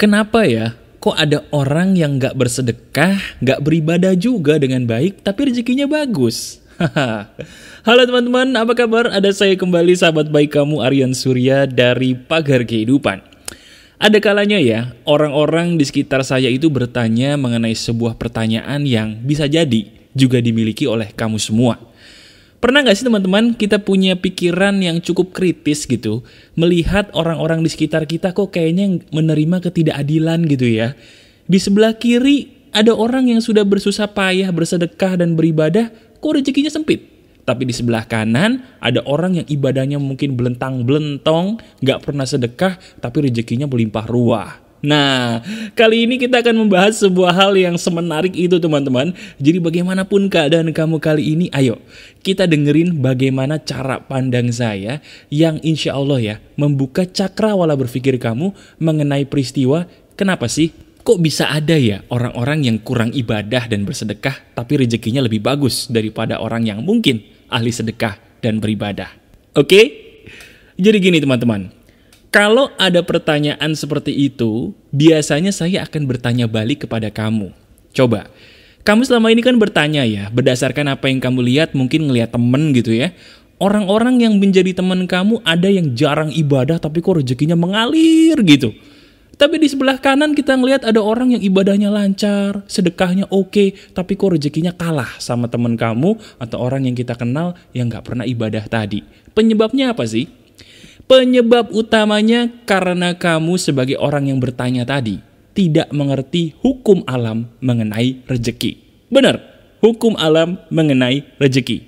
kenapa ya? Kok ada orang yang gak bersedekah, gak beribadah juga dengan baik, tapi rezekinya bagus? Halo teman-teman, apa kabar? Ada saya kembali sahabat baik kamu Aryan Surya dari Pagar Kehidupan. Ada kalanya ya, orang-orang di sekitar saya itu bertanya mengenai sebuah pertanyaan yang bisa jadi juga dimiliki oleh kamu semua. Pernah nggak sih teman-teman kita punya pikiran yang cukup kritis gitu, melihat orang-orang di sekitar kita kok kayaknya menerima ketidakadilan gitu ya. Di sebelah kiri ada orang yang sudah bersusah payah, bersedekah dan beribadah, kok rezekinya sempit. Tapi di sebelah kanan ada orang yang ibadahnya mungkin belentang-belentong, nggak pernah sedekah, tapi rezekinya melimpah ruah. Nah, kali ini kita akan membahas sebuah hal yang semenarik itu teman-teman. Jadi bagaimanapun keadaan kamu kali ini, ayo kita dengerin bagaimana cara pandang saya yang insya Allah ya membuka cakrawala berpikir kamu mengenai peristiwa kenapa sih kok bisa ada ya orang-orang yang kurang ibadah dan bersedekah tapi rezekinya lebih bagus daripada orang yang mungkin ahli sedekah dan beribadah. Oke? Okay? Jadi gini teman-teman, kalau ada pertanyaan seperti itu, biasanya saya akan bertanya balik kepada kamu. Coba, kamu selama ini kan bertanya ya, berdasarkan apa yang kamu lihat, mungkin ngelihat temen gitu ya. Orang-orang yang menjadi teman kamu ada yang jarang ibadah tapi kok rezekinya mengalir gitu. Tapi di sebelah kanan kita ngelihat ada orang yang ibadahnya lancar, sedekahnya oke, okay, tapi kok rezekinya kalah sama teman kamu atau orang yang kita kenal yang nggak pernah ibadah tadi. Penyebabnya apa sih? Penyebab utamanya karena kamu sebagai orang yang bertanya tadi tidak mengerti hukum alam mengenai rejeki. Benar, hukum alam mengenai rejeki.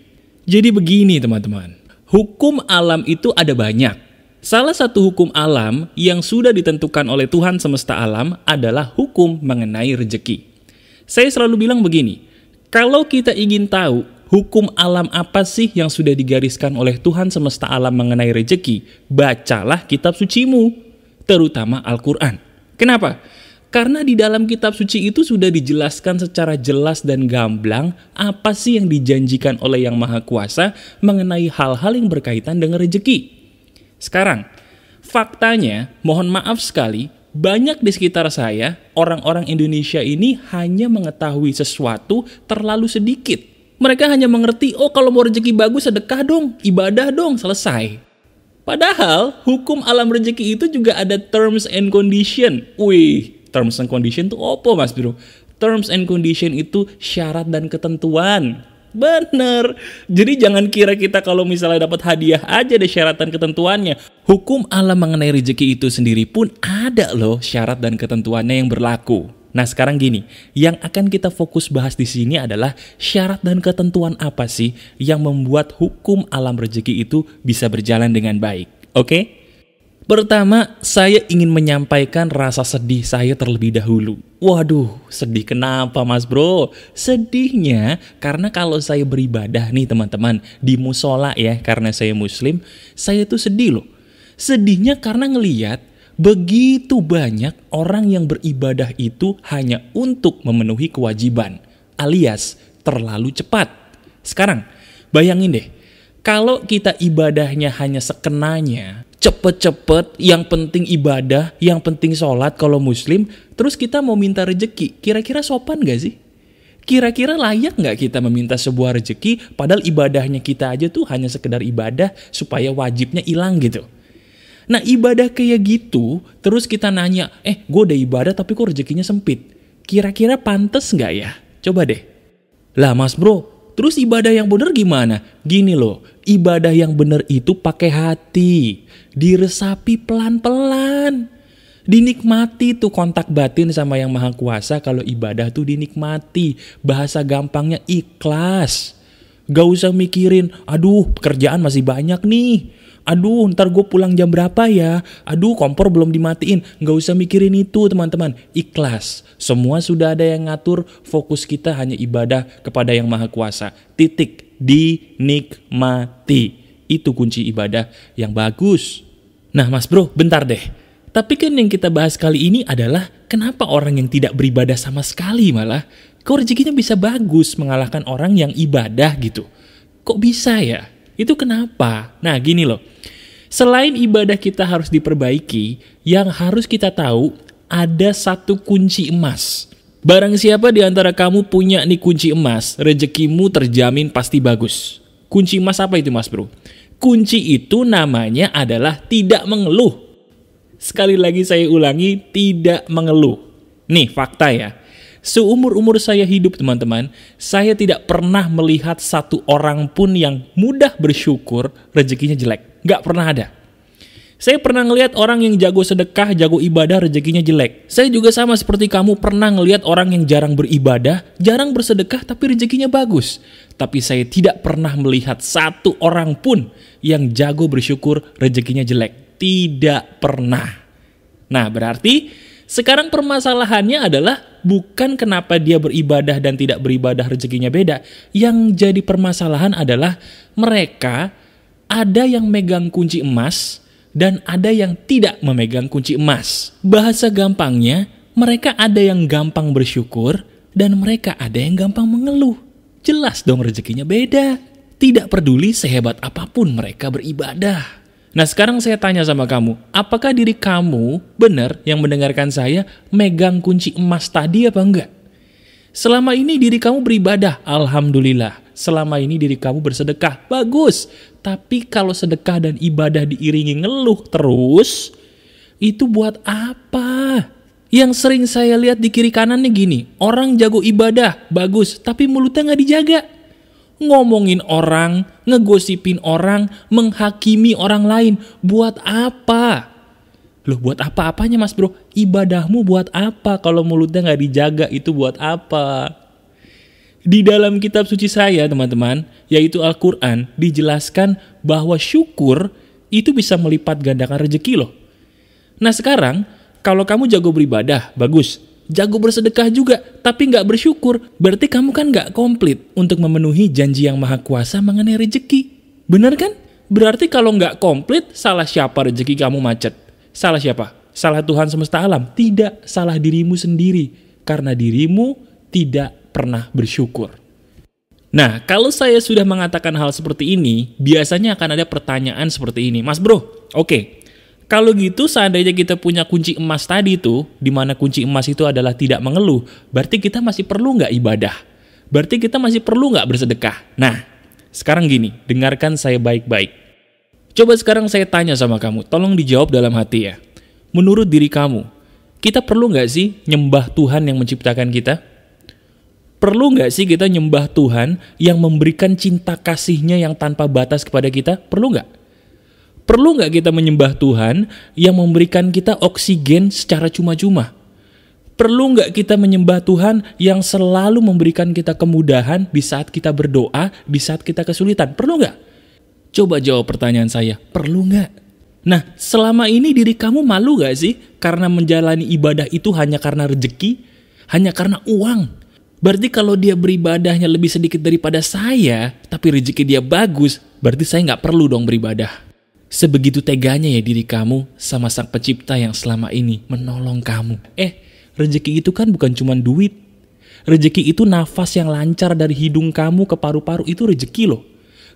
Jadi begini teman-teman, hukum alam itu ada banyak. Salah satu hukum alam yang sudah ditentukan oleh Tuhan semesta alam adalah hukum mengenai rejeki. Saya selalu bilang begini, kalau kita ingin tahu Hukum alam apa sih yang sudah digariskan oleh Tuhan semesta alam mengenai rejeki? Bacalah kitab sucimu, terutama Al-Quran. Kenapa? Karena di dalam kitab suci itu sudah dijelaskan secara jelas dan gamblang apa sih yang dijanjikan oleh Yang Maha Kuasa mengenai hal-hal yang berkaitan dengan rejeki. Sekarang, faktanya, mohon maaf sekali, banyak di sekitar saya, orang-orang Indonesia ini hanya mengetahui sesuatu terlalu sedikit mereka hanya mengerti, oh kalau mau rezeki bagus sedekah dong, ibadah dong, selesai. Padahal hukum alam rezeki itu juga ada terms and condition. Wih, terms and condition itu apa mas bro? Terms and condition itu syarat dan ketentuan. Bener. Jadi jangan kira kita kalau misalnya dapat hadiah aja deh syarat dan ketentuannya. Hukum alam mengenai rezeki itu sendiri pun ada loh syarat dan ketentuannya yang berlaku. Nah, sekarang gini, yang akan kita fokus bahas di sini adalah syarat dan ketentuan apa sih yang membuat hukum alam rezeki itu bisa berjalan dengan baik. Oke? Okay? Pertama, saya ingin menyampaikan rasa sedih saya terlebih dahulu. Waduh, sedih kenapa mas bro? Sedihnya karena kalau saya beribadah nih teman-teman, di musola ya, karena saya muslim, saya tuh sedih loh. Sedihnya karena ngeliat Begitu banyak orang yang beribadah itu hanya untuk memenuhi kewajiban, alias terlalu cepat. Sekarang, bayangin deh, kalau kita ibadahnya hanya sekenanya, cepet-cepet, yang penting ibadah, yang penting sholat kalau muslim, terus kita mau minta rejeki, kira-kira sopan gak sih? Kira-kira layak nggak kita meminta sebuah rejeki, padahal ibadahnya kita aja tuh hanya sekedar ibadah supaya wajibnya hilang gitu. Nah ibadah kayak gitu, terus kita nanya, eh gue udah ibadah tapi kok rezekinya sempit. Kira-kira pantas nggak ya? Coba deh. Lah mas bro, terus ibadah yang bener gimana? Gini loh, ibadah yang bener itu pakai hati. Diresapi pelan-pelan. Dinikmati tuh kontak batin sama yang maha kuasa kalau ibadah tuh dinikmati. Bahasa gampangnya ikhlas. Gak usah mikirin, aduh pekerjaan masih banyak nih aduh ntar gue pulang jam berapa ya, aduh kompor belum dimatiin, nggak usah mikirin itu teman-teman, ikhlas. Semua sudah ada yang ngatur, fokus kita hanya ibadah kepada yang maha kuasa, titik, dinikmati. Itu kunci ibadah yang bagus. Nah mas bro, bentar deh, tapi kan yang kita bahas kali ini adalah kenapa orang yang tidak beribadah sama sekali malah, kok rezekinya bisa bagus mengalahkan orang yang ibadah gitu. Kok bisa ya? Itu kenapa? Nah, gini loh. Selain ibadah kita harus diperbaiki, yang harus kita tahu ada satu kunci emas. Barang siapa di antara kamu punya nih kunci emas, rejekimu terjamin pasti bagus. Kunci emas apa itu mas bro? Kunci itu namanya adalah tidak mengeluh. Sekali lagi saya ulangi, tidak mengeluh. Nih fakta ya, Seumur-umur saya hidup teman-teman, saya tidak pernah melihat satu orang pun yang mudah bersyukur rezekinya jelek. Nggak pernah ada. Saya pernah ngelihat orang yang jago sedekah, jago ibadah, rezekinya jelek. Saya juga sama seperti kamu pernah ngelihat orang yang jarang beribadah, jarang bersedekah, tapi rezekinya bagus. Tapi saya tidak pernah melihat satu orang pun yang jago bersyukur, rezekinya jelek. Tidak pernah. Nah, berarti sekarang permasalahannya adalah bukan kenapa dia beribadah dan tidak beribadah rezekinya beda. Yang jadi permasalahan adalah mereka ada yang megang kunci emas dan ada yang tidak memegang kunci emas. Bahasa gampangnya, mereka ada yang gampang bersyukur dan mereka ada yang gampang mengeluh. Jelas dong rezekinya beda. Tidak peduli sehebat apapun mereka beribadah. Nah sekarang saya tanya sama kamu, apakah diri kamu benar yang mendengarkan saya megang kunci emas tadi apa enggak? Selama ini diri kamu beribadah, Alhamdulillah. Selama ini diri kamu bersedekah, bagus. Tapi kalau sedekah dan ibadah diiringi ngeluh terus, itu buat apa? Yang sering saya lihat di kiri kanan nih gini, orang jago ibadah, bagus, tapi mulutnya nggak dijaga ngomongin orang, ngegosipin orang, menghakimi orang lain. Buat apa? Loh buat apa-apanya mas bro? Ibadahmu buat apa? Kalau mulutnya nggak dijaga itu buat apa? Di dalam kitab suci saya teman-teman, yaitu Al-Quran, dijelaskan bahwa syukur itu bisa melipat gandakan rezeki loh. Nah sekarang, kalau kamu jago beribadah, bagus jago bersedekah juga, tapi nggak bersyukur, berarti kamu kan nggak komplit untuk memenuhi janji yang maha kuasa mengenai rejeki. Benar kan? Berarti kalau nggak komplit, salah siapa rejeki kamu macet? Salah siapa? Salah Tuhan semesta alam? Tidak, salah dirimu sendiri. Karena dirimu tidak pernah bersyukur. Nah, kalau saya sudah mengatakan hal seperti ini, biasanya akan ada pertanyaan seperti ini. Mas bro, oke, okay, kalau gitu seandainya kita punya kunci emas tadi tuh, di mana kunci emas itu adalah tidak mengeluh, berarti kita masih perlu nggak ibadah? Berarti kita masih perlu nggak bersedekah? Nah, sekarang gini, dengarkan saya baik-baik. Coba sekarang saya tanya sama kamu, tolong dijawab dalam hati ya. Menurut diri kamu, kita perlu nggak sih nyembah Tuhan yang menciptakan kita? Perlu nggak sih kita nyembah Tuhan yang memberikan cinta kasihnya yang tanpa batas kepada kita? Perlu nggak? Perlu nggak kita menyembah Tuhan yang memberikan kita oksigen secara cuma-cuma? Perlu nggak kita menyembah Tuhan yang selalu memberikan kita kemudahan di saat kita berdoa, di saat kita kesulitan? Perlu nggak? Coba jawab pertanyaan saya, perlu nggak? Nah, selama ini diri kamu malu nggak sih karena menjalani ibadah itu hanya karena rejeki, hanya karena uang? Berarti kalau dia beribadahnya lebih sedikit daripada saya, tapi rezeki dia bagus, berarti saya nggak perlu dong beribadah. Sebegitu teganya ya diri kamu sama sang pencipta yang selama ini menolong kamu. Eh, rezeki itu kan bukan cuma duit. Rezeki itu nafas yang lancar dari hidung kamu ke paru-paru itu rezeki loh.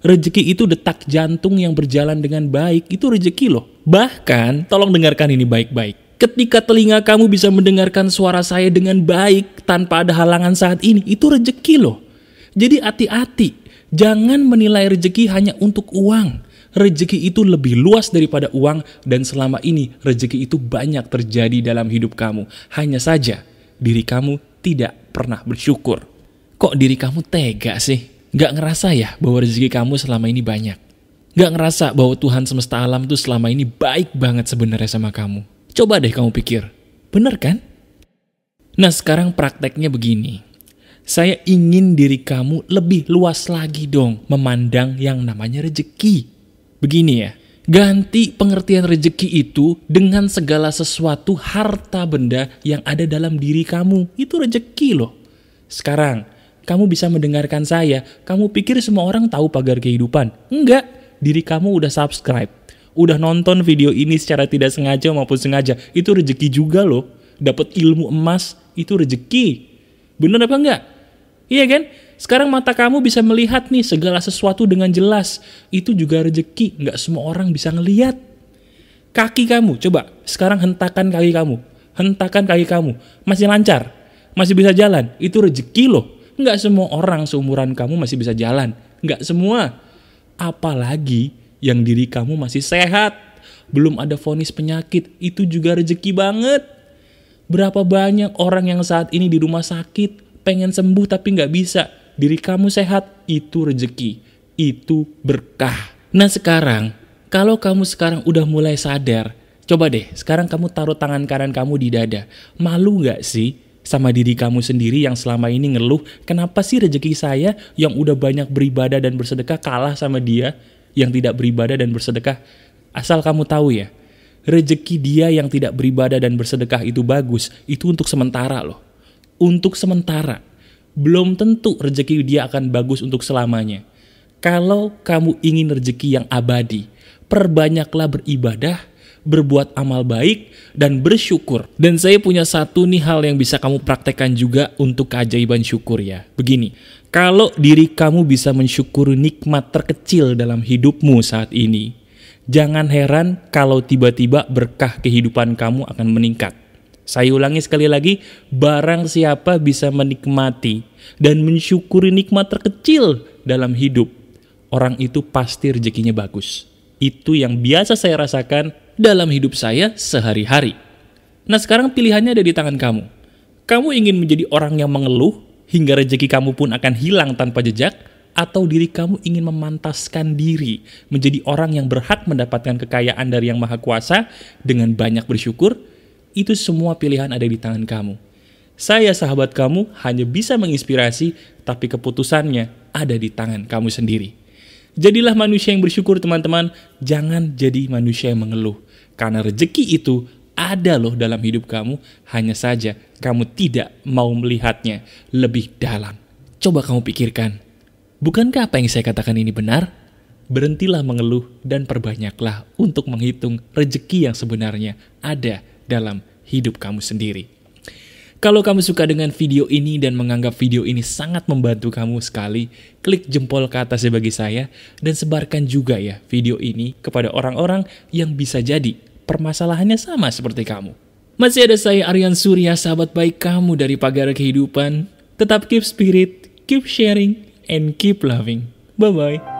Rezeki itu detak jantung yang berjalan dengan baik, itu rezeki loh. Bahkan, tolong dengarkan ini baik-baik. Ketika telinga kamu bisa mendengarkan suara saya dengan baik tanpa ada halangan saat ini, itu rezeki loh. Jadi hati-hati, jangan menilai rezeki hanya untuk uang. Rezeki itu lebih luas daripada uang dan selama ini rezeki itu banyak terjadi dalam hidup kamu. Hanya saja diri kamu tidak pernah bersyukur. Kok diri kamu tega sih? Gak ngerasa ya bahwa rezeki kamu selama ini banyak? Gak ngerasa bahwa Tuhan semesta alam tuh selama ini baik banget sebenarnya sama kamu? Coba deh kamu pikir, bener kan? Nah sekarang prakteknya begini, saya ingin diri kamu lebih luas lagi dong memandang yang namanya rezeki. Begini ya, ganti pengertian rezeki itu dengan segala sesuatu harta benda yang ada dalam diri kamu. Itu rezeki loh. Sekarang, kamu bisa mendengarkan saya, kamu pikir semua orang tahu pagar kehidupan. Enggak, diri kamu udah subscribe. Udah nonton video ini secara tidak sengaja maupun sengaja. Itu rezeki juga loh. Dapat ilmu emas, itu rezeki, Bener apa enggak? Iya kan? Sekarang mata kamu bisa melihat nih segala sesuatu dengan jelas. Itu juga rejeki, nggak semua orang bisa ngeliat. Kaki kamu, coba sekarang hentakan kaki kamu. Hentakan kaki kamu, masih lancar, masih bisa jalan. Itu rejeki loh. Nggak semua orang seumuran kamu masih bisa jalan. Nggak semua. Apalagi yang diri kamu masih sehat. Belum ada vonis penyakit, itu juga rejeki banget. Berapa banyak orang yang saat ini di rumah sakit pengen sembuh tapi nggak bisa, diri kamu sehat, itu rezeki, itu berkah. Nah sekarang, kalau kamu sekarang udah mulai sadar, coba deh sekarang kamu taruh tangan kanan kamu di dada. Malu nggak sih sama diri kamu sendiri yang selama ini ngeluh, kenapa sih rezeki saya yang udah banyak beribadah dan bersedekah kalah sama dia yang tidak beribadah dan bersedekah? Asal kamu tahu ya, rezeki dia yang tidak beribadah dan bersedekah itu bagus, itu untuk sementara loh untuk sementara. Belum tentu rezeki dia akan bagus untuk selamanya. Kalau kamu ingin rezeki yang abadi, perbanyaklah beribadah, berbuat amal baik, dan bersyukur. Dan saya punya satu nih hal yang bisa kamu praktekkan juga untuk keajaiban syukur ya. Begini, kalau diri kamu bisa mensyukuri nikmat terkecil dalam hidupmu saat ini, jangan heran kalau tiba-tiba berkah kehidupan kamu akan meningkat. Saya ulangi sekali lagi, barang siapa bisa menikmati dan mensyukuri nikmat terkecil dalam hidup, orang itu pasti rezekinya bagus. Itu yang biasa saya rasakan dalam hidup saya sehari-hari. Nah sekarang pilihannya ada di tangan kamu. Kamu ingin menjadi orang yang mengeluh hingga rezeki kamu pun akan hilang tanpa jejak? Atau diri kamu ingin memantaskan diri menjadi orang yang berhak mendapatkan kekayaan dari Yang Maha Kuasa dengan banyak bersyukur itu semua pilihan ada di tangan kamu. Saya sahabat kamu hanya bisa menginspirasi, tapi keputusannya ada di tangan kamu sendiri. Jadilah manusia yang bersyukur teman-teman, jangan jadi manusia yang mengeluh. Karena rejeki itu ada loh dalam hidup kamu, hanya saja kamu tidak mau melihatnya lebih dalam. Coba kamu pikirkan, bukankah apa yang saya katakan ini benar? Berhentilah mengeluh dan perbanyaklah untuk menghitung rejeki yang sebenarnya ada dalam hidup kamu sendiri. Kalau kamu suka dengan video ini dan menganggap video ini sangat membantu kamu sekali, klik jempol ke atas bagi saya, dan sebarkan juga ya video ini kepada orang-orang yang bisa jadi permasalahannya sama seperti kamu. Masih ada saya Aryan Surya, sahabat baik kamu dari Pagar Kehidupan. Tetap keep spirit, keep sharing, and keep loving. Bye-bye.